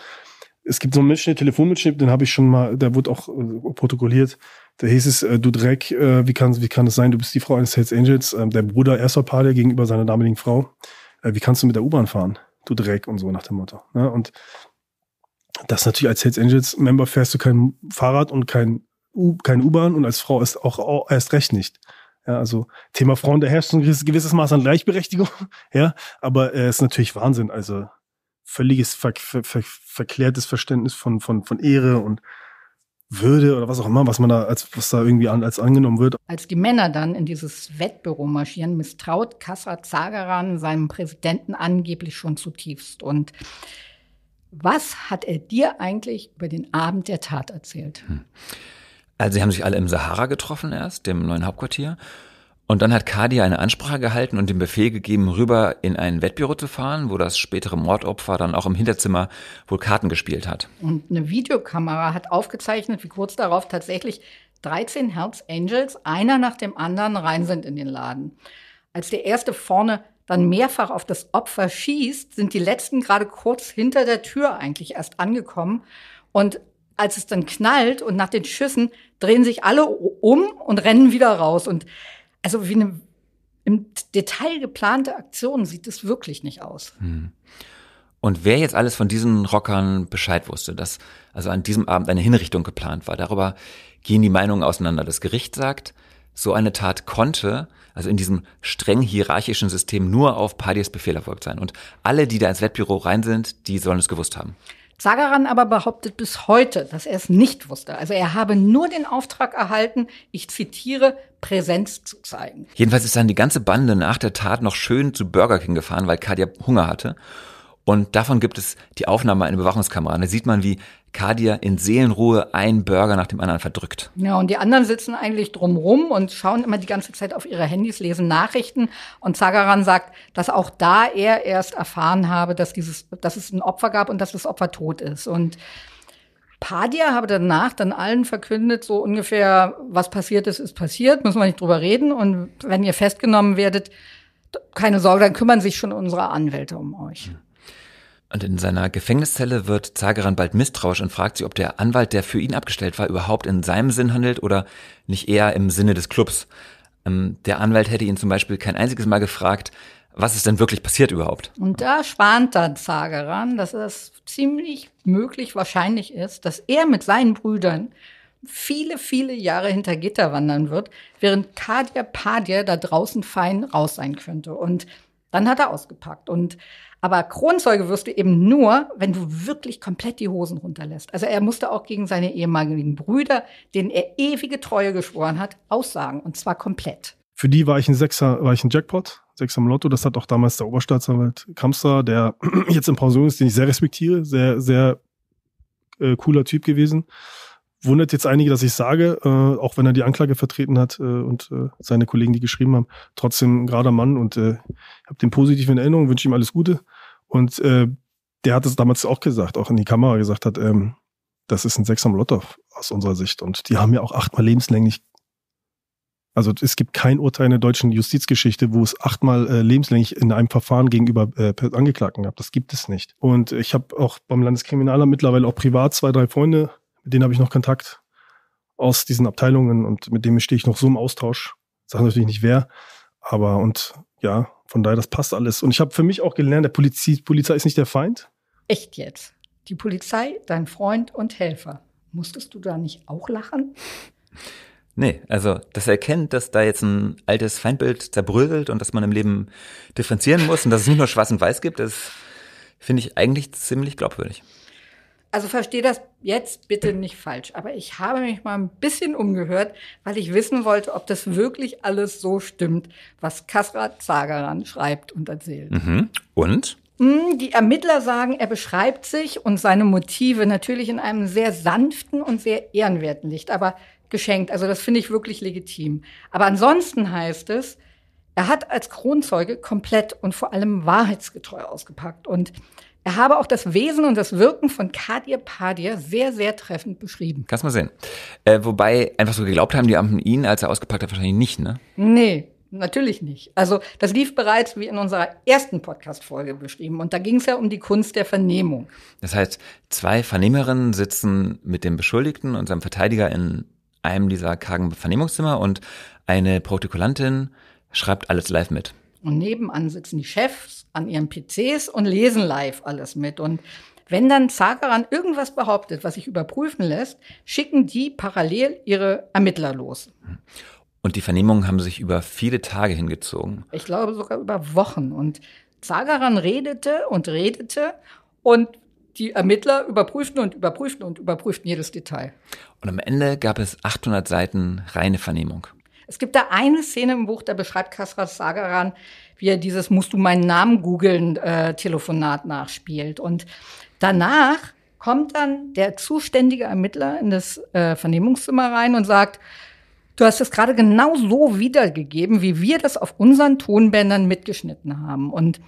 es gibt so einen Mitschnitt, Telefonmitschnitt, den habe ich schon mal, der wurde auch äh, protokolliert. Da hieß es, äh, du Dreck, äh, wie kann wie kann es sein, du bist die Frau eines Hells Angels, äh, der Bruder erster Pade gegenüber seiner damaligen Frau. Äh, wie kannst du mit der U-Bahn fahren? Du Dreck und so nach dem Motto. Ne? Und dass natürlich als Hells Angels Member fährst du kein Fahrrad und kein U keine U-Bahn und als Frau ist auch erst recht nicht. Ja, also Thema Frauen, da herrscht ein gewisses Maß an Gleichberechtigung, (laughs) ja, aber es äh, ist natürlich Wahnsinn, also völliges ver ver ver verklärtes Verständnis von, von, von Ehre und würde oder was auch immer, was man da als was da irgendwie an, als angenommen wird. Als die Männer dann in dieses Wettbüro marschieren, misstraut Kassar Zagaran seinem Präsidenten angeblich schon zutiefst und was hat er dir eigentlich über den Abend der Tat erzählt? Hm. Also sie haben sich alle im Sahara getroffen erst, dem neuen Hauptquartier. Und dann hat Kadi eine Ansprache gehalten und den Befehl gegeben, rüber in ein Wettbüro zu fahren, wo das spätere Mordopfer dann auch im Hinterzimmer wohl Karten gespielt hat. Und eine Videokamera hat aufgezeichnet, wie kurz darauf tatsächlich 13 Herz Angels einer nach dem anderen rein sind in den Laden. Als der erste vorne dann mehrfach auf das Opfer schießt, sind die letzten gerade kurz hinter der Tür eigentlich erst angekommen. Und als es dann knallt und nach den Schüssen drehen sich alle um und rennen wieder raus. Und also wie eine im Detail geplante Aktion sieht es wirklich nicht aus. Hm. Und wer jetzt alles von diesen Rockern Bescheid wusste, dass also an diesem Abend eine Hinrichtung geplant war, darüber gehen die Meinungen auseinander. Das Gericht sagt, so eine Tat konnte, also in diesem streng hierarchischen System, nur auf Padis Befehl erfolgt sein. Und alle, die da ins Wettbüro rein sind, die sollen es gewusst haben. Zagaran aber behauptet bis heute, dass er es nicht wusste. Also er habe nur den Auftrag erhalten, ich zitiere, Präsenz zu zeigen. Jedenfalls ist dann die ganze Bande nach der Tat noch schön zu Burger King gefahren, weil Kadia Hunger hatte. Und davon gibt es die Aufnahme einer Bewachungskamera. Da sieht man, wie Kadia in Seelenruhe einen Burger nach dem anderen verdrückt. Ja, und die anderen sitzen eigentlich drumrum und schauen immer die ganze Zeit auf ihre Handys, lesen Nachrichten. Und Zagaran sagt, dass auch da er erst erfahren habe, dass, dieses, dass es ein Opfer gab und dass das Opfer tot ist. Und Padia habe danach dann allen verkündet, so ungefähr, was passiert ist, ist passiert, müssen wir nicht drüber reden. Und wenn ihr festgenommen werdet, keine Sorge, dann kümmern sich schon unsere Anwälte um euch. Hm. Und in seiner Gefängniszelle wird Zageran bald misstrauisch und fragt sie, ob der Anwalt, der für ihn abgestellt war, überhaupt in seinem Sinn handelt oder nicht eher im Sinne des Clubs. Ähm, der Anwalt hätte ihn zum Beispiel kein einziges Mal gefragt, was ist denn wirklich passiert überhaupt? Und da spannt dann Zageran, dass es ziemlich möglich wahrscheinlich ist, dass er mit seinen Brüdern viele, viele Jahre hinter Gitter wandern wird, während Kadir Padir da draußen fein raus sein könnte. Und dann hat er ausgepackt. Und aber Kronzeuge wirst du eben nur, wenn du wirklich komplett die Hosen runterlässt. Also er musste auch gegen seine ehemaligen Brüder, denen er ewige Treue geschworen hat, aussagen. Und zwar komplett. Für die war ich ein Sechser, war ich ein Jackpot, Sechser im Lotto. Das hat auch damals der Oberstaatsanwalt Kamster, der (clears throat) jetzt in Pension ist, den ich sehr respektiere, sehr, sehr äh, cooler Typ gewesen wundert jetzt einige, dass ich sage, äh, auch wenn er die Anklage vertreten hat äh, und äh, seine Kollegen, die geschrieben haben, trotzdem ein gerader Mann und äh, habe den positiven Erinnerungen, wünsche ihm alles Gute. Und äh, der hat es damals auch gesagt, auch in die Kamera gesagt hat, ähm, das ist ein Sechser Molotow aus unserer Sicht. Und die haben ja auch achtmal lebenslänglich. Also es gibt kein Urteil in der deutschen Justizgeschichte, wo es achtmal äh, lebenslänglich in einem Verfahren gegenüber äh, Angeklagten gab. Das gibt es nicht. Und ich habe auch beim Landeskriminalamt mittlerweile auch privat zwei, drei Freunde mit denen habe ich noch Kontakt aus diesen Abteilungen und mit denen stehe ich noch so im Austausch. Sag natürlich nicht wer, aber und ja, von daher, das passt alles. Und ich habe für mich auch gelernt, der Poliz Polizei ist nicht der Feind. Echt jetzt? Die Polizei, dein Freund und Helfer. Musstest du da nicht auch lachen? Nee, also das erkennt, dass da jetzt ein altes Feindbild zerbröselt und dass man im Leben differenzieren muss und dass es nicht nur schwarz und weiß gibt, das finde ich eigentlich ziemlich glaubwürdig also verstehe das jetzt bitte nicht falsch, aber ich habe mich mal ein bisschen umgehört, weil ich wissen wollte, ob das wirklich alles so stimmt, was Kasrat Zageran schreibt und erzählt. Mhm. Und? Hm, die Ermittler sagen, er beschreibt sich und seine Motive natürlich in einem sehr sanften und sehr ehrenwerten Licht, aber geschenkt. Also das finde ich wirklich legitim. Aber ansonsten heißt es, er hat als Kronzeuge komplett und vor allem wahrheitsgetreu ausgepackt. Und er habe auch das Wesen und das Wirken von Kadir Padir sehr, sehr treffend beschrieben. Kannst mal sehen. Äh, wobei einfach so geglaubt haben die Amten ihn, als er ausgepackt hat, wahrscheinlich nicht, ne? Nee, natürlich nicht. Also das lief bereits wie in unserer ersten Podcast-Folge beschrieben und da ging es ja um die Kunst der Vernehmung. Das heißt, zwei Vernehmerinnen sitzen mit dem Beschuldigten und seinem Verteidiger in einem dieser kargen Vernehmungszimmer und eine Protokollantin schreibt alles live mit. Und nebenan sitzen die Chefs an ihren PCs und lesen live alles mit. Und wenn dann Zageran irgendwas behauptet, was sich überprüfen lässt, schicken die parallel ihre Ermittler los. Und die Vernehmungen haben sich über viele Tage hingezogen. Ich glaube sogar über Wochen. Und Zageran redete und redete und die Ermittler überprüften und überprüften und überprüften jedes Detail. Und am Ende gab es 800 Seiten reine Vernehmung. Es gibt da eine Szene im Buch, da beschreibt Kasras Sagaran, wie er dieses Musst du meinen Namen googeln äh, Telefonat nachspielt. Und danach kommt dann der zuständige Ermittler in das äh, Vernehmungszimmer rein und sagt, Du hast es gerade genau so wiedergegeben, wie wir das auf unseren Tonbändern mitgeschnitten haben. Und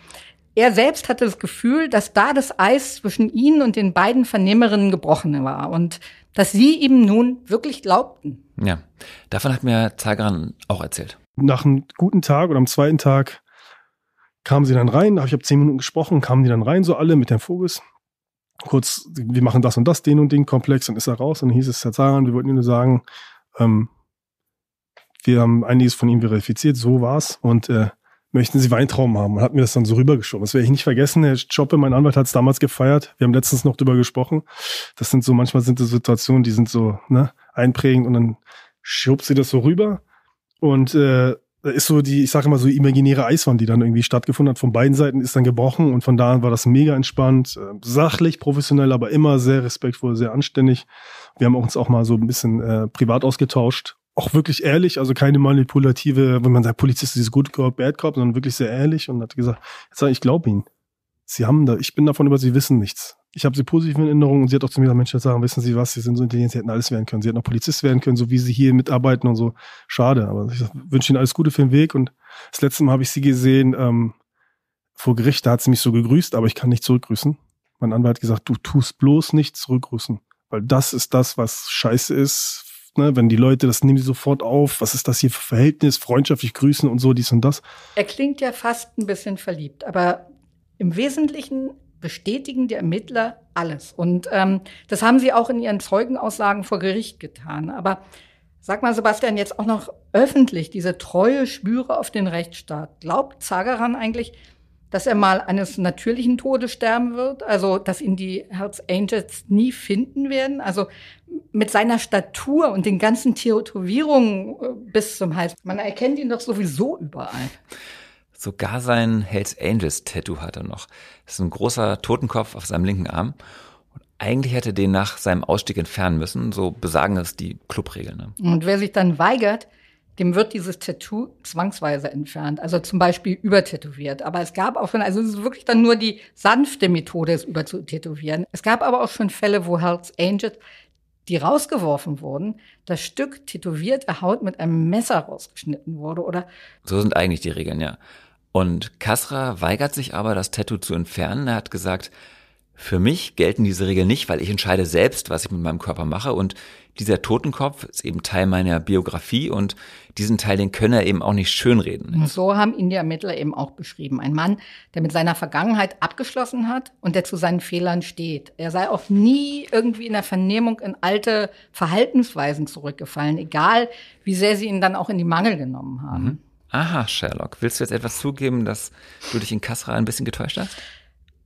er selbst hatte das Gefühl, dass da das Eis zwischen ihnen und den beiden Vernehmerinnen gebrochen war und dass sie ihm nun wirklich glaubten. Ja, davon hat mir Zagran auch erzählt. Nach einem guten Tag oder am zweiten Tag kamen sie dann rein. Ich habe zehn Minuten gesprochen, kamen die dann rein, so alle mit dem Vogels. Kurz, wir machen das und das, den und den Komplex, dann ist er raus. Und dann hieß es, Herr Zagran, wir wollten Ihnen nur sagen, ähm, wir haben einiges von Ihnen verifiziert, so war's. Und äh, möchten Sie Weintrauben haben? Und hat mir das dann so rübergeschoben. Das werde ich nicht vergessen. Herr Schoppe, mein Anwalt, hat es damals gefeiert. Wir haben letztens noch drüber gesprochen. Das sind so, manchmal sind das Situationen, die sind so, ne? einprägen und dann schubst sie das so rüber und äh, ist so die, ich sage immer so imaginäre Eiswand, die dann irgendwie stattgefunden hat. Von beiden Seiten ist dann gebrochen und von da an war das mega entspannt, äh, sachlich, professionell, aber immer sehr respektvoll, sehr anständig. Wir haben uns auch mal so ein bisschen äh, privat ausgetauscht. Auch wirklich ehrlich, also keine manipulative, wenn man sagt, Polizist ist gut Cop, Bad Cop, sondern wirklich sehr ehrlich und hat gesagt, jetzt sag ich, ich glaube Ihnen. Sie haben da, ich bin davon über, Sie wissen nichts ich habe sie positiv in Erinnerung und sie hat auch zu mir gesagt, Mensch, sagen, wissen Sie was, Sie sind so intelligent, Sie hätten alles werden können. Sie hätten auch Polizist werden können, so wie Sie hier mitarbeiten und so. Schade, aber ich wünsche Ihnen alles Gute für den Weg und das letzte Mal habe ich sie gesehen ähm, vor Gericht, da hat sie mich so gegrüßt, aber ich kann nicht zurückgrüßen. Mein Anwalt hat gesagt, du tust bloß nicht zurückgrüßen, weil das ist das, was scheiße ist. Ne? Wenn die Leute, das nehmen sie sofort auf, was ist das hier für Verhältnis, freundschaftlich grüßen und so, dies und das. Er klingt ja fast ein bisschen verliebt, aber im Wesentlichen bestätigen die Ermittler alles. Und ähm, das haben sie auch in ihren Zeugenaussagen vor Gericht getan. Aber sag mal, Sebastian, jetzt auch noch öffentlich diese treue Spüre auf den Rechtsstaat. Glaubt Zageran eigentlich, dass er mal eines natürlichen Todes sterben wird, also dass ihn die Herz Angels nie finden werden. Also mit seiner Statur und den ganzen Tätowierungen äh, bis zum Hals. Man erkennt ihn doch sowieso überall. Sogar sein Hells Angels Tattoo hat er noch. Das ist ein großer Totenkopf auf seinem linken Arm. Und eigentlich hätte er den nach seinem Ausstieg entfernen müssen. So besagen es die Clubregeln. Ne? Und wer sich dann weigert, dem wird dieses Tattoo zwangsweise entfernt. Also zum Beispiel übertätowiert. Aber es gab auch schon, also es ist wirklich dann nur die sanfte Methode, es überzutätowieren. Es gab aber auch schon Fälle, wo Hells Angels, die rausgeworfen wurden, das Stück tätowierte Haut mit einem Messer rausgeschnitten wurde, oder? So sind eigentlich die Regeln, ja. Und Kasra weigert sich aber, das Tattoo zu entfernen. Er hat gesagt, für mich gelten diese Regeln nicht, weil ich entscheide selbst, was ich mit meinem Körper mache. Und dieser Totenkopf ist eben Teil meiner Biografie und diesen Teil, den können er eben auch nicht schönreden. Und so haben ihn die Ermittler eben auch beschrieben. Ein Mann, der mit seiner Vergangenheit abgeschlossen hat und der zu seinen Fehlern steht. Er sei auch nie irgendwie in der Vernehmung in alte Verhaltensweisen zurückgefallen, egal wie sehr sie ihn dann auch in die Mangel genommen haben. Mhm. Aha, Sherlock. Willst du jetzt etwas zugeben, dass du dich in Kasra ein bisschen getäuscht hast?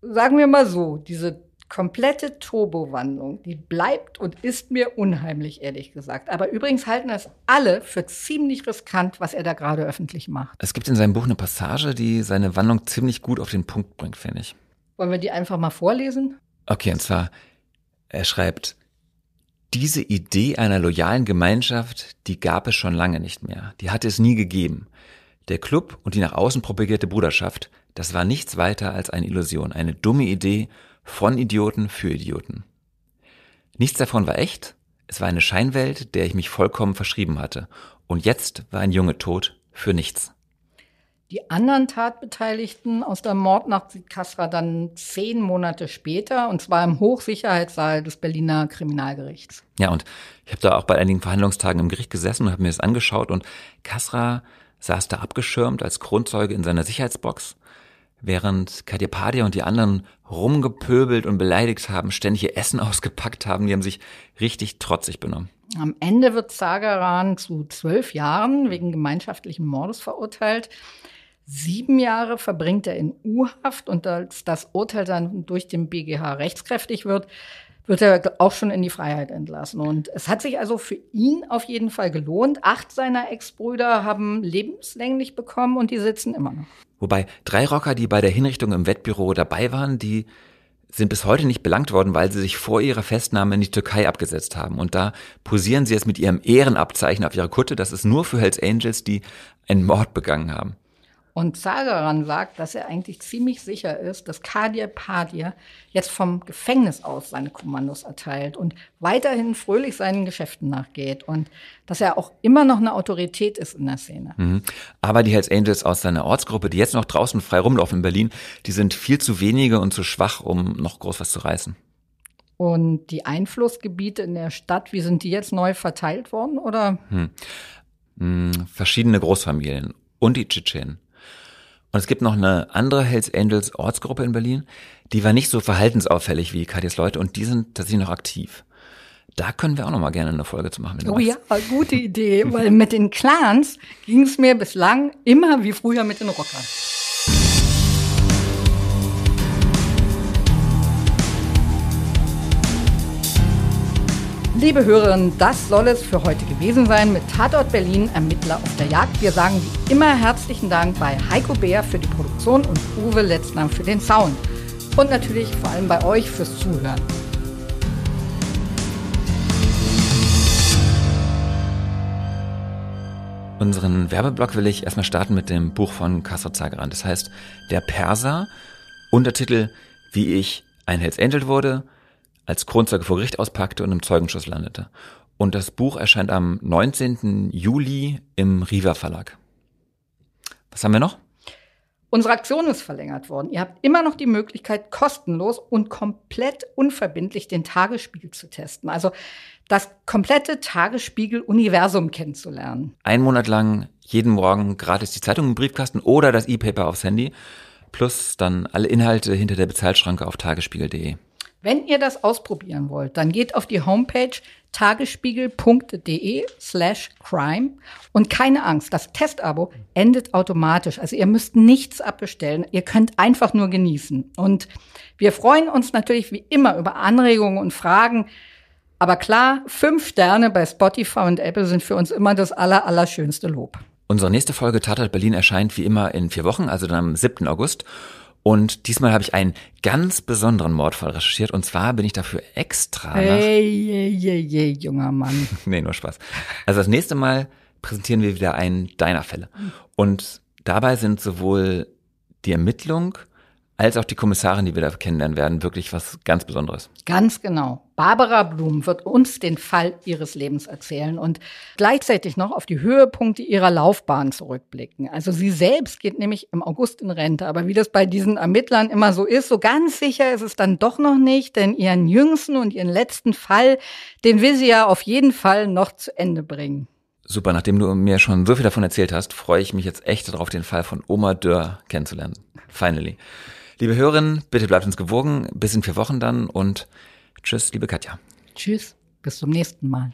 Sagen wir mal so, diese komplette Turbowandlung, die bleibt und ist mir unheimlich, ehrlich gesagt. Aber übrigens halten das alle für ziemlich riskant, was er da gerade öffentlich macht. Es gibt in seinem Buch eine Passage, die seine Wandlung ziemlich gut auf den Punkt bringt, finde ich. Wollen wir die einfach mal vorlesen? Okay, und zwar, er schreibt, diese Idee einer loyalen Gemeinschaft, die gab es schon lange nicht mehr. Die hatte es nie gegeben. Der Club und die nach außen propagierte Bruderschaft, das war nichts weiter als eine Illusion, eine dumme Idee von Idioten für Idioten. Nichts davon war echt, es war eine Scheinwelt, der ich mich vollkommen verschrieben hatte. Und jetzt war ein Junge tot für nichts die anderen Tatbeteiligten aus der Mordnacht sieht Kasra dann zehn Monate später, und zwar im Hochsicherheitssaal des Berliner Kriminalgerichts. Ja, und ich habe da auch bei einigen Verhandlungstagen im Gericht gesessen und habe mir das angeschaut. Und Kasra saß da abgeschirmt als Kronzeuge in seiner Sicherheitsbox, während Kadjapadia und die anderen rumgepöbelt und beleidigt haben, ständig ihr Essen (laughs) ausgepackt haben. Die haben sich richtig trotzig benommen. Am Ende wird Zagaran zu zwölf Jahren wegen gemeinschaftlichen Mordes verurteilt. Sieben Jahre verbringt er in U-Haft und als das Urteil dann durch den BGH rechtskräftig wird, wird er auch schon in die Freiheit entlassen. Und es hat sich also für ihn auf jeden Fall gelohnt. Acht seiner Ex-Brüder haben lebenslänglich bekommen und die sitzen immer noch. Wobei drei Rocker, die bei der Hinrichtung im Wettbüro dabei waren, die sind bis heute nicht belangt worden, weil sie sich vor ihrer Festnahme in die Türkei abgesetzt haben. Und da posieren sie jetzt mit ihrem Ehrenabzeichen auf ihrer Kutte. Das ist nur für Hells Angels, die einen Mord begangen haben. Und Zagaran sagt, dass er eigentlich ziemlich sicher ist, dass Kadir Padir jetzt vom Gefängnis aus seine Kommandos erteilt und weiterhin fröhlich seinen Geschäften nachgeht und dass er auch immer noch eine Autorität ist in der Szene. Mhm. Aber die Hells Angels aus seiner Ortsgruppe, die jetzt noch draußen frei rumlaufen in Berlin, die sind viel zu wenige und zu schwach, um noch groß was zu reißen. Und die Einflussgebiete in der Stadt, wie sind die jetzt neu verteilt worden oder? Hm. Hm, verschiedene Großfamilien und die Tschetschenen. Und es gibt noch eine andere Hells Angels Ortsgruppe in Berlin, die war nicht so verhaltensauffällig wie Katjes Leute und die sind tatsächlich noch aktiv. Da können wir auch noch mal gerne eine Folge zu machen. oh machst. ja, gute Idee, weil mit den Clans ging es mir bislang immer wie früher mit den Rockern. Liebe Hörerinnen, das soll es für heute gewesen sein mit Tatort Berlin, Ermittler auf der Jagd. Wir sagen wie immer herzlichen Dank bei Heiko Beer für die Produktion und Uwe Letzner für den Sound. Und natürlich vor allem bei euch fürs Zuhören. Unseren Werbeblock will ich erstmal starten mit dem Buch von Castro Zagran. Das heißt Der Perser, Untertitel Wie ich ein Hells Angel wurde – als Kronzeuge vor Gericht auspackte und im Zeugenschuss landete. Und das Buch erscheint am 19. Juli im Riva Verlag. Was haben wir noch? Unsere Aktion ist verlängert worden. Ihr habt immer noch die Möglichkeit, kostenlos und komplett unverbindlich den Tagesspiegel zu testen. Also das komplette Tagesspiegel-Universum kennenzulernen. Ein Monat lang jeden Morgen gratis die Zeitung im Briefkasten oder das E-Paper aufs Handy, plus dann alle Inhalte hinter der Bezahlschranke auf tagesspiegel.de. Wenn ihr das ausprobieren wollt, dann geht auf die Homepage tagesspiegel.de slash crime und keine Angst, das Testabo endet automatisch. Also ihr müsst nichts abbestellen, ihr könnt einfach nur genießen. Und wir freuen uns natürlich wie immer über Anregungen und Fragen. Aber klar, fünf Sterne bei Spotify und Apple sind für uns immer das aller, allerschönste Lob. Unsere nächste Folge Tatort Berlin erscheint wie immer in vier Wochen, also dann am 7. August. Und diesmal habe ich einen ganz besonderen Mordfall recherchiert. Und zwar bin ich dafür extra. Hey, hey, hey, hey, junger Mann. (laughs) nee, nur Spaß. Also das nächste Mal präsentieren wir wieder einen deiner Fälle. Und dabei sind sowohl die Ermittlung als auch die Kommissarin, die wir da kennenlernen werden, wirklich was ganz Besonderes. Ganz genau. Barbara Blum wird uns den Fall ihres Lebens erzählen und gleichzeitig noch auf die Höhepunkte ihrer Laufbahn zurückblicken. Also sie selbst geht nämlich im August in Rente, aber wie das bei diesen Ermittlern immer so ist, so ganz sicher ist es dann doch noch nicht, denn ihren jüngsten und ihren letzten Fall, den will sie ja auf jeden Fall noch zu Ende bringen. Super, nachdem du mir schon so viel davon erzählt hast, freue ich mich jetzt echt darauf, den Fall von Oma Dörr kennenzulernen. Finally. Liebe Hörerinnen, bitte bleibt uns gewogen. Bis in vier Wochen dann und tschüss, liebe Katja. Tschüss, bis zum nächsten Mal.